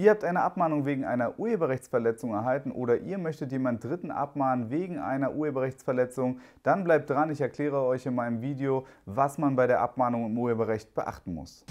Ihr habt eine Abmahnung wegen einer Urheberrechtsverletzung erhalten oder ihr möchtet jemanden Dritten abmahnen wegen einer Urheberrechtsverletzung, dann bleibt dran, ich erkläre euch in meinem Video, was man bei der Abmahnung im Urheberrecht beachten muss.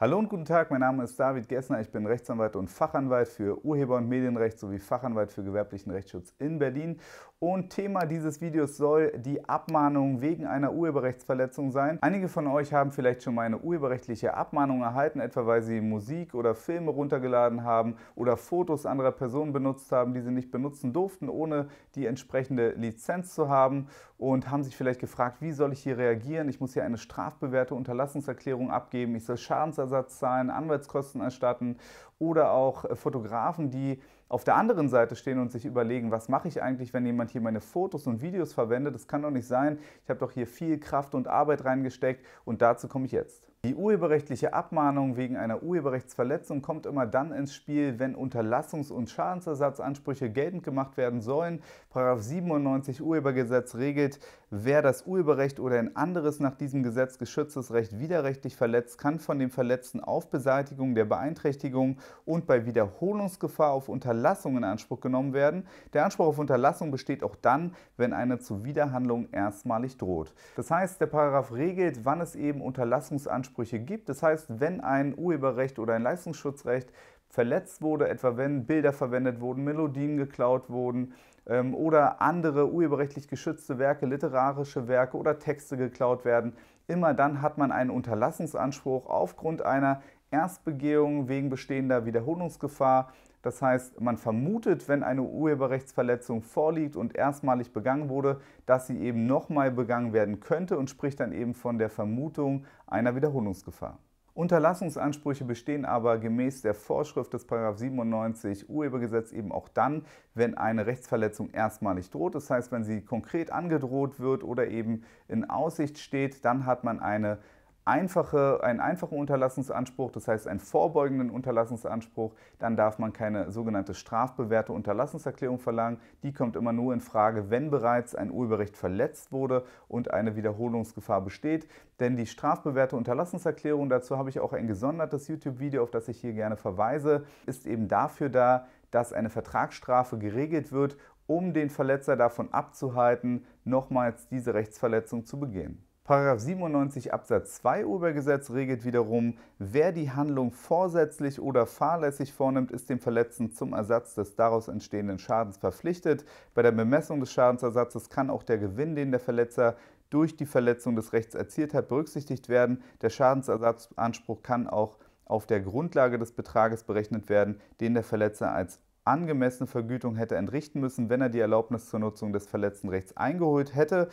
Hallo und guten Tag, mein Name ist David Gessner, ich bin Rechtsanwalt und Fachanwalt für Urheber- und Medienrecht sowie Fachanwalt für gewerblichen Rechtsschutz in Berlin. Und Thema dieses Videos soll die Abmahnung wegen einer Urheberrechtsverletzung sein. Einige von euch haben vielleicht schon mal eine urheberrechtliche Abmahnung erhalten, etwa weil sie Musik oder Filme runtergeladen haben oder Fotos anderer Personen benutzt haben, die sie nicht benutzen durften, ohne die entsprechende Lizenz zu haben und haben sich vielleicht gefragt, wie soll ich hier reagieren? Ich muss hier eine strafbewährte Unterlassungserklärung abgeben, ich soll Schadensersatz Schadensersatz zahlen, Anwaltskosten erstatten oder auch äh, Fotografen, die auf der anderen Seite stehen und sich überlegen, was mache ich eigentlich, wenn jemand hier meine Fotos und Videos verwendet? Das kann doch nicht sein. Ich habe doch hier viel Kraft und Arbeit reingesteckt und dazu komme ich jetzt. Die urheberrechtliche Abmahnung wegen einer Urheberrechtsverletzung kommt immer dann ins Spiel, wenn Unterlassungs- und Schadensersatzansprüche geltend gemacht werden sollen. Paragraph 97 Urhebergesetz regelt, wer das Urheberrecht oder ein anderes nach diesem Gesetz geschütztes Recht widerrechtlich verletzt, kann von dem Verletzten auf Beseitigung der Beeinträchtigung und bei Wiederholungsgefahr auf Unterlassung in Anspruch genommen werden. Der Anspruch auf Unterlassung besteht auch dann, wenn eine Zuwiderhandlung erstmalig droht. Das heißt, der Paragraph regelt, wann es eben Unterlassungsansprüche gibt. Das heißt, wenn ein Urheberrecht oder ein Leistungsschutzrecht verletzt wurde, etwa wenn Bilder verwendet wurden, Melodien geklaut wurden ähm, oder andere urheberrechtlich geschützte Werke, literarische Werke oder Texte geklaut werden, immer dann hat man einen Unterlassungsanspruch aufgrund einer Erstbegehung wegen bestehender Wiederholungsgefahr. Das heißt, man vermutet, wenn eine Urheberrechtsverletzung vorliegt und erstmalig begangen wurde, dass sie eben nochmal begangen werden könnte und spricht dann eben von der Vermutung einer Wiederholungsgefahr. Unterlassungsansprüche bestehen aber gemäß der Vorschrift des 97 Urhebergesetz eben auch dann, wenn eine Rechtsverletzung erstmalig droht. Das heißt, wenn sie konkret angedroht wird oder eben in Aussicht steht, dann hat man eine einfache, einen einfachen Unterlassensanspruch, das heißt einen vorbeugenden Unterlassensanspruch. Dann darf man keine sogenannte strafbewährte Unterlassenserklärung verlangen. Die kommt immer nur in Frage, wenn bereits ein Urheberrecht verletzt wurde und eine Wiederholungsgefahr besteht. Denn die strafbewährte Unterlassenserklärung, dazu habe ich auch ein gesondertes YouTube-Video, auf das ich hier gerne verweise, ist eben dafür da, dass eine Vertragsstrafe geregelt wird, um den Verletzer davon abzuhalten, nochmals diese Rechtsverletzung zu begehen. 97 Absatz 2 Urhebergesetz regelt wiederum, wer die Handlung vorsätzlich oder fahrlässig vornimmt, ist dem Verletzten zum Ersatz des daraus entstehenden Schadens verpflichtet. Bei der Bemessung des Schadensersatzes kann auch der Gewinn, den der Verletzer durch die Verletzung des Rechts erzielt hat, berücksichtigt werden. Der Schadensersatzanspruch kann auch auf der Grundlage des Betrages berechnet werden, den der Verletzer als angemessene Vergütung hätte entrichten müssen, wenn er die Erlaubnis zur Nutzung des verletzten Rechts eingeholt hätte.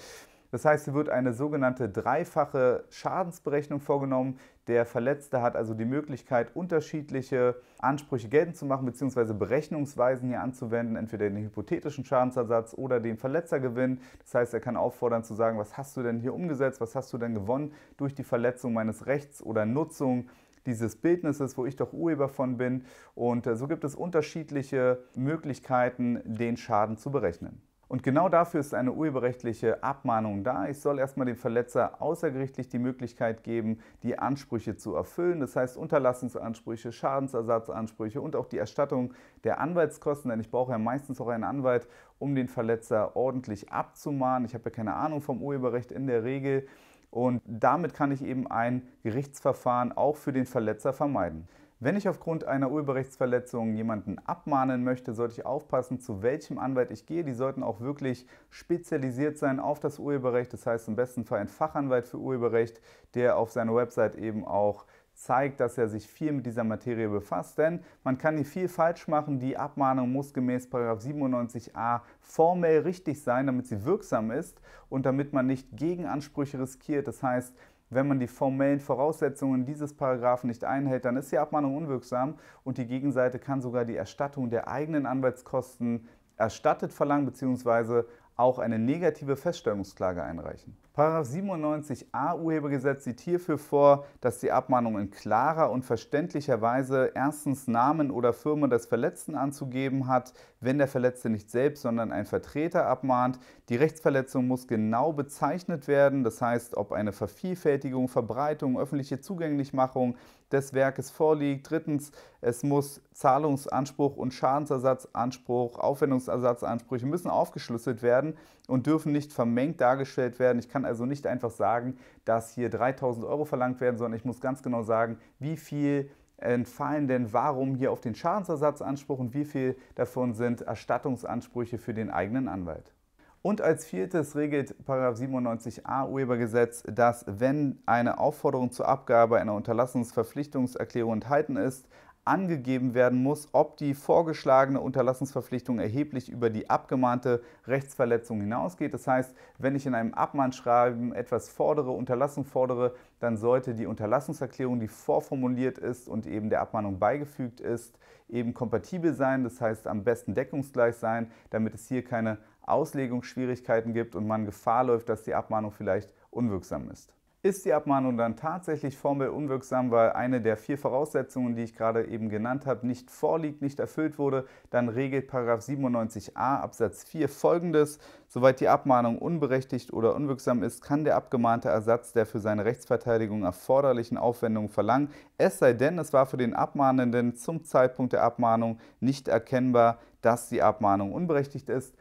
Das heißt, hier wird eine sogenannte dreifache Schadensberechnung vorgenommen. Der Verletzte hat also die Möglichkeit, unterschiedliche Ansprüche geltend zu machen bzw. Berechnungsweisen hier anzuwenden, entweder den hypothetischen Schadensersatz oder den Verletzergewinn. Das heißt, er kann auffordern zu sagen, was hast du denn hier umgesetzt, was hast du denn gewonnen durch die Verletzung meines Rechts oder Nutzung dieses Bildnisses, wo ich doch Urheber von bin. Und äh, so gibt es unterschiedliche Möglichkeiten, den Schaden zu berechnen. Und genau dafür ist eine urheberrechtliche Abmahnung da. Ich soll erstmal dem Verletzer außergerichtlich die Möglichkeit geben, die Ansprüche zu erfüllen. Das heißt Unterlassungsansprüche, Schadensersatzansprüche und auch die Erstattung der Anwaltskosten, denn ich brauche ja meistens auch einen Anwalt, um den Verletzer ordentlich abzumahnen. Ich habe ja keine Ahnung vom Urheberrecht in der Regel. Und damit kann ich eben ein Gerichtsverfahren auch für den Verletzer vermeiden. Wenn ich aufgrund einer Urheberrechtsverletzung jemanden abmahnen möchte, sollte ich aufpassen, zu welchem Anwalt ich gehe. Die sollten auch wirklich spezialisiert sein auf das Urheberrecht. Das heißt im besten Fall ein Fachanwalt für Urheberrecht, der auf seiner Website eben auch zeigt, dass er sich viel mit dieser Materie befasst, denn man kann hier viel falsch machen. Die Abmahnung muss gemäß 97a formell richtig sein, damit sie wirksam ist und damit man nicht Gegenansprüche riskiert. Das heißt, wenn man die formellen Voraussetzungen dieses Paragraphen nicht einhält, dann ist die Abmahnung unwirksam und die Gegenseite kann sogar die Erstattung der eigenen Anwaltskosten erstattet verlangen bzw. auch eine negative Feststellungsklage einreichen. Paragraph 97a Urhebergesetz sieht hierfür vor, dass die Abmahnung in klarer und verständlicher Weise erstens Namen oder Firma des Verletzten anzugeben hat, wenn der Verletzte nicht selbst, sondern ein Vertreter abmahnt. Die Rechtsverletzung muss genau bezeichnet werden, das heißt, ob eine Vervielfältigung, Verbreitung, öffentliche Zugänglichmachung des Werkes vorliegt. Drittens, es muss Zahlungsanspruch und Schadensersatzanspruch, Aufwendungsersatzansprüche müssen aufgeschlüsselt werden und dürfen nicht vermengt dargestellt werden. Ich kann also nicht einfach sagen, dass hier 3000 Euro verlangt werden, sondern ich muss ganz genau sagen, wie viel entfallen denn warum hier auf den Schadensersatzanspruch und wie viel davon sind Erstattungsansprüche für den eigenen Anwalt. Und als viertes regelt 97a Urhebergesetz, dass wenn eine Aufforderung zur Abgabe einer Unterlassungsverpflichtungserklärung enthalten ist, angegeben werden muss, ob die vorgeschlagene Unterlassungsverpflichtung erheblich über die abgemahnte Rechtsverletzung hinausgeht. Das heißt, wenn ich in einem Abmahnschreiben etwas fordere, Unterlassung fordere, dann sollte die Unterlassungserklärung, die vorformuliert ist und eben der Abmahnung beigefügt ist, eben kompatibel sein, das heißt am besten deckungsgleich sein, damit es hier keine Auslegungsschwierigkeiten gibt und man Gefahr läuft, dass die Abmahnung vielleicht unwirksam ist. Ist die Abmahnung dann tatsächlich formell unwirksam, weil eine der vier Voraussetzungen, die ich gerade eben genannt habe, nicht vorliegt, nicht erfüllt wurde, dann regelt 97a Absatz 4 folgendes. Soweit die Abmahnung unberechtigt oder unwirksam ist, kann der Abgemahnte Ersatz der für seine Rechtsverteidigung erforderlichen Aufwendungen verlangen, es sei denn, es war für den Abmahnenden zum Zeitpunkt der Abmahnung nicht erkennbar, dass die Abmahnung unberechtigt ist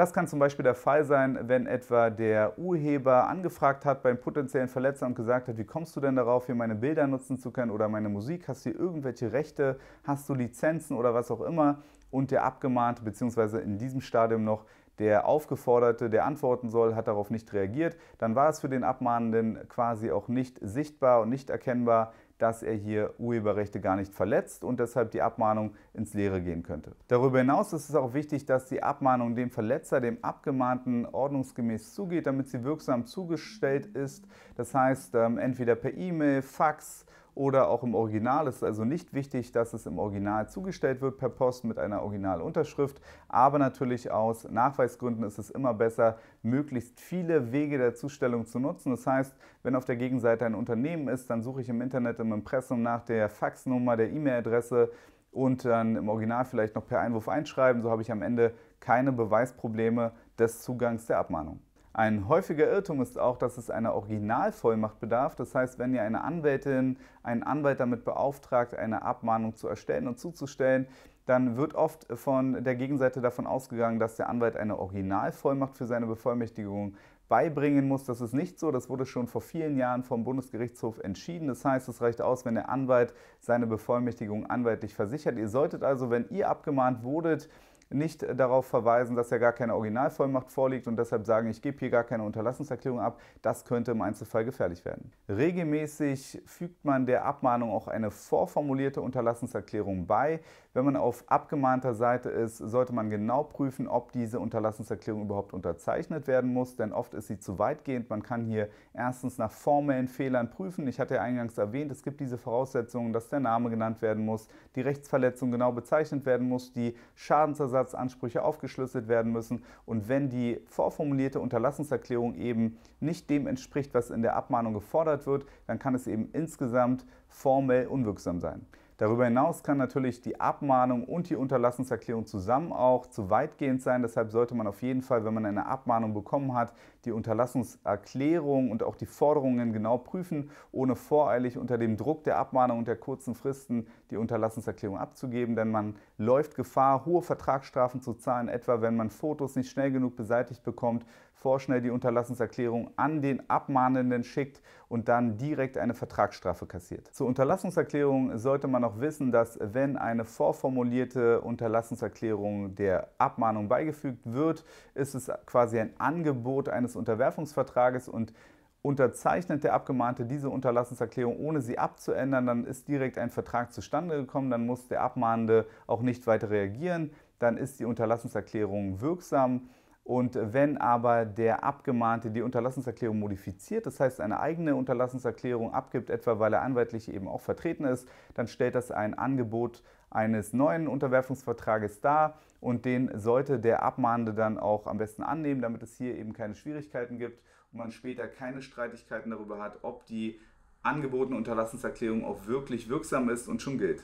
das kann zum Beispiel der Fall sein, wenn etwa der Urheber angefragt hat beim potenziellen Verletzer und gesagt hat, wie kommst du denn darauf, hier meine Bilder nutzen zu können oder meine Musik? Hast du hier irgendwelche Rechte? Hast du Lizenzen oder was auch immer? Und der abgemahnte, beziehungsweise in diesem Stadium noch der Aufgeforderte, der antworten soll, hat darauf nicht reagiert, dann war es für den Abmahnenden quasi auch nicht sichtbar und nicht erkennbar, dass er hier Urheberrechte gar nicht verletzt und deshalb die Abmahnung ins Leere gehen könnte. Darüber hinaus ist es auch wichtig, dass die Abmahnung dem Verletzer, dem Abgemahnten ordnungsgemäß zugeht, damit sie wirksam zugestellt ist. Das heißt, ähm, entweder per E-Mail, Fax, oder auch im Original. Es ist also nicht wichtig, dass es im Original zugestellt wird per Post mit einer Originalunterschrift, aber natürlich aus Nachweisgründen ist es immer besser, möglichst viele Wege der Zustellung zu nutzen. Das heißt, wenn auf der Gegenseite ein Unternehmen ist, dann suche ich im Internet im Impressum nach der Faxnummer, der E-Mail-Adresse und dann im Original vielleicht noch per Einwurf einschreiben. So habe ich am Ende keine Beweisprobleme des Zugangs der Abmahnung. Ein häufiger Irrtum ist auch, dass es einer Originalvollmacht bedarf. Das heißt, wenn ihr eine Anwältin, einen Anwalt damit beauftragt, eine Abmahnung zu erstellen und zuzustellen, dann wird oft von der Gegenseite davon ausgegangen, dass der Anwalt eine Originalvollmacht für seine Bevollmächtigung beibringen muss. Das ist nicht so. Das wurde schon vor vielen Jahren vom Bundesgerichtshof entschieden. Das heißt, es reicht aus, wenn der Anwalt seine Bevollmächtigung anwaltlich versichert. Ihr solltet also, wenn ihr abgemahnt wurdet, nicht darauf verweisen, dass ja gar keine Originalvollmacht vorliegt und deshalb sagen, ich gebe hier gar keine Unterlassungserklärung ab. Das könnte im Einzelfall gefährlich werden. Regelmäßig fügt man der Abmahnung auch eine vorformulierte Unterlassenserklärung bei. Wenn man auf abgemahnter Seite ist, sollte man genau prüfen, ob diese Unterlassenserklärung überhaupt unterzeichnet werden muss, denn oft ist sie zu weitgehend. Man kann hier erstens nach formellen Fehlern prüfen. Ich hatte ja eingangs erwähnt, es gibt diese Voraussetzungen, dass der Name genannt werden muss, die Rechtsverletzung genau bezeichnet werden muss, die Schadensersatzansprüche aufgeschlüsselt werden müssen und wenn die vorformulierte Unterlassenserklärung eben nicht dem entspricht, was in der Abmahnung gefordert wird, dann kann es eben insgesamt formell unwirksam sein. Darüber hinaus kann natürlich die Abmahnung und die Unterlassenserklärung zusammen auch zu weitgehend sein. Deshalb sollte man auf jeden Fall, wenn man eine Abmahnung bekommen hat, die Unterlassungserklärung und auch die Forderungen genau prüfen, ohne voreilig unter dem Druck der Abmahnung und der kurzen Fristen die Unterlassenserklärung abzugeben. Denn man läuft Gefahr, hohe Vertragsstrafen zu zahlen, etwa wenn man Fotos nicht schnell genug beseitigt bekommt vorschnell die Unterlassenserklärung an den Abmahnenden schickt und dann direkt eine Vertragsstrafe kassiert. Zur Unterlassungserklärung sollte man auch wissen, dass wenn eine vorformulierte Unterlassenserklärung der Abmahnung beigefügt wird, ist es quasi ein Angebot eines Unterwerfungsvertrages und unterzeichnet der Abgemahnte diese Unterlassenserklärung, ohne sie abzuändern, dann ist direkt ein Vertrag zustande gekommen, dann muss der Abmahnende auch nicht weiter reagieren, dann ist die Unterlassenserklärung wirksam und wenn aber der Abgemahnte die Unterlassenserklärung modifiziert, das heißt eine eigene Unterlassenserklärung abgibt, etwa weil er anwaltlich eben auch vertreten ist, dann stellt das ein Angebot eines neuen Unterwerfungsvertrages dar und den sollte der Abmahnende dann auch am besten annehmen, damit es hier eben keine Schwierigkeiten gibt und man später keine Streitigkeiten darüber hat, ob die angebotene Unterlassenserklärung auch wirklich wirksam ist und schon gilt.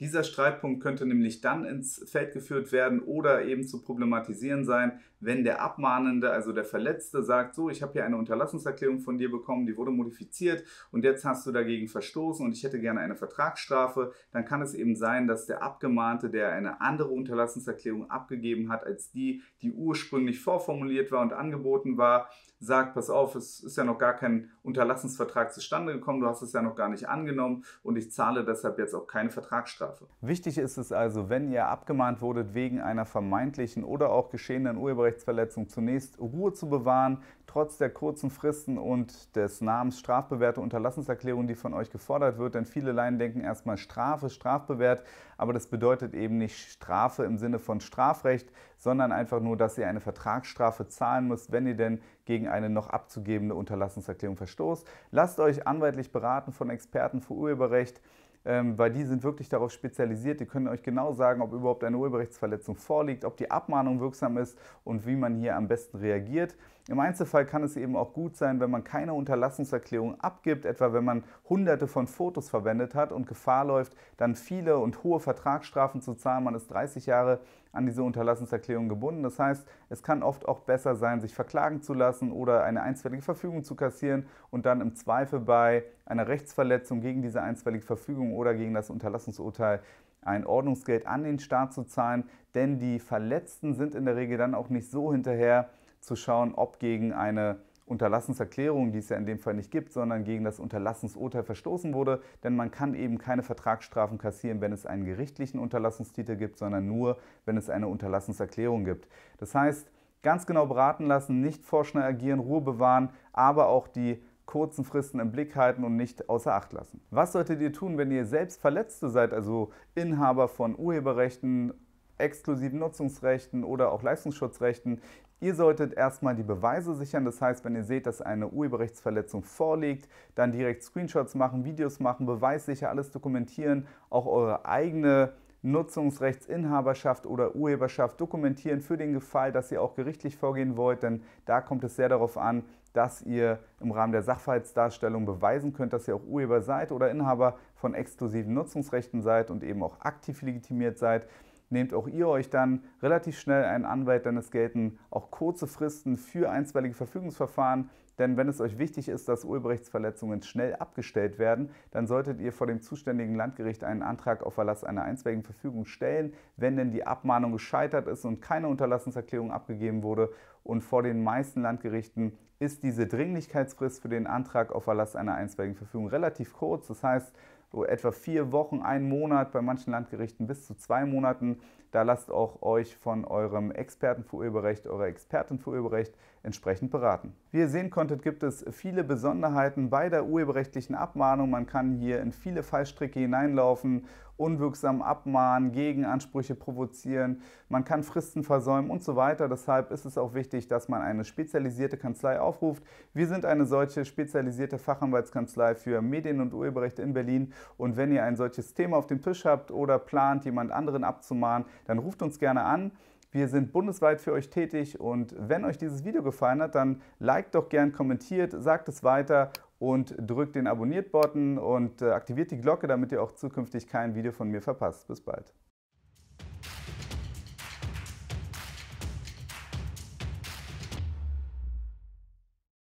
Dieser Streitpunkt könnte nämlich dann ins Feld geführt werden oder eben zu problematisieren sein, wenn der Abmahnende, also der Verletzte, sagt, so, ich habe hier eine Unterlassungserklärung von dir bekommen, die wurde modifiziert und jetzt hast du dagegen verstoßen und ich hätte gerne eine Vertragsstrafe, dann kann es eben sein, dass der Abgemahnte, der eine andere Unterlassungserklärung abgegeben hat als die, die ursprünglich vorformuliert war und angeboten war, sagt, pass auf, es ist ja noch gar kein Unterlassensvertrag zustande gekommen, du hast es ja noch gar nicht angenommen und ich zahle deshalb jetzt auch keine Vertragsstrafe. Wichtig ist es also, wenn ihr abgemahnt wurdet wegen einer vermeintlichen oder auch geschehenen Urheberrechtsverletzung, zunächst Ruhe zu bewahren, trotz der kurzen Fristen und des Namens strafbewährte Unterlassenserklärung, die von euch gefordert wird. Denn viele Laien denken erstmal Strafe, strafbewährt, aber das bedeutet eben nicht Strafe im Sinne von Strafrecht, sondern einfach nur, dass ihr eine Vertragsstrafe zahlen müsst, wenn ihr denn gegen eine noch abzugebende Unterlassenserklärung verstoßt. Lasst euch anwaltlich beraten von Experten für Urheberrecht ähm, weil die sind wirklich darauf spezialisiert. Die können euch genau sagen, ob überhaupt eine Urheberrechtsverletzung vorliegt, ob die Abmahnung wirksam ist und wie man hier am besten reagiert. Im Einzelfall kann es eben auch gut sein, wenn man keine Unterlassungserklärung abgibt, etwa wenn man hunderte von Fotos verwendet hat und Gefahr läuft, dann viele und hohe Vertragsstrafen zu zahlen. Man ist 30 Jahre an diese Unterlassenserklärung gebunden. Das heißt, es kann oft auch besser sein, sich verklagen zu lassen oder eine einstweilige Verfügung zu kassieren und dann im Zweifel bei einer Rechtsverletzung gegen diese einstweilige Verfügung oder gegen das Unterlassungsurteil ein Ordnungsgeld an den Staat zu zahlen, denn die Verletzten sind in der Regel dann auch nicht so hinterher zu schauen, ob gegen eine Unterlassenserklärung, die es ja in dem Fall nicht gibt, sondern gegen das Unterlassensurteil verstoßen wurde. Denn man kann eben keine Vertragsstrafen kassieren, wenn es einen gerichtlichen Unterlassungstitel gibt, sondern nur, wenn es eine Unterlassenserklärung gibt. Das heißt, ganz genau beraten lassen, nicht vorschnell agieren, Ruhe bewahren, aber auch die kurzen Fristen im Blick halten und nicht außer Acht lassen. Was solltet ihr tun, wenn ihr selbst Verletzte seid, also Inhaber von Urheberrechten, exklusiven Nutzungsrechten oder auch Leistungsschutzrechten, Ihr solltet erstmal die Beweise sichern, das heißt, wenn ihr seht, dass eine Urheberrechtsverletzung vorliegt, dann direkt Screenshots machen, Videos machen, beweissicher alles dokumentieren, auch eure eigene Nutzungsrechtsinhaberschaft oder Urheberschaft dokumentieren für den Fall, dass ihr auch gerichtlich vorgehen wollt, denn da kommt es sehr darauf an, dass ihr im Rahmen der Sachverhaltsdarstellung beweisen könnt, dass ihr auch Urheber seid oder Inhaber von exklusiven Nutzungsrechten seid und eben auch aktiv legitimiert seid nehmt auch ihr euch dann relativ schnell einen Anwalt, denn es gelten auch kurze Fristen für einstweilige Verfügungsverfahren. Denn wenn es euch wichtig ist, dass Urheberrechtsverletzungen schnell abgestellt werden, dann solltet ihr vor dem zuständigen Landgericht einen Antrag auf Erlass einer einstweiligen Verfügung stellen, wenn denn die Abmahnung gescheitert ist und keine Unterlassenserklärung abgegeben wurde. Und vor den meisten Landgerichten ist diese Dringlichkeitsfrist für den Antrag auf Erlass einer einstweiligen Verfügung relativ kurz. Das heißt, etwa vier Wochen, einen Monat, bei manchen Landgerichten bis zu zwei Monaten. Da lasst auch euch von eurem Experten für Urheberrecht, eurer Expertin für Urheberrecht entsprechend beraten. Wie ihr sehen konntet, gibt es viele Besonderheiten bei der urheberrechtlichen Abmahnung. Man kann hier in viele Fallstricke hineinlaufen unwirksam abmahnen, Gegenansprüche provozieren, man kann Fristen versäumen und so weiter. Deshalb ist es auch wichtig, dass man eine spezialisierte Kanzlei aufruft. Wir sind eine solche spezialisierte Fachanwaltskanzlei für Medien- und Urheberrechte in Berlin und wenn ihr ein solches Thema auf dem Tisch habt oder plant, jemand anderen abzumahnen, dann ruft uns gerne an. Wir sind bundesweit für euch tätig und wenn euch dieses Video gefallen hat, dann liked doch gern, kommentiert, sagt es weiter und drückt den Abonniert-Button und äh, aktiviert die Glocke, damit ihr auch zukünftig kein Video von mir verpasst. Bis bald.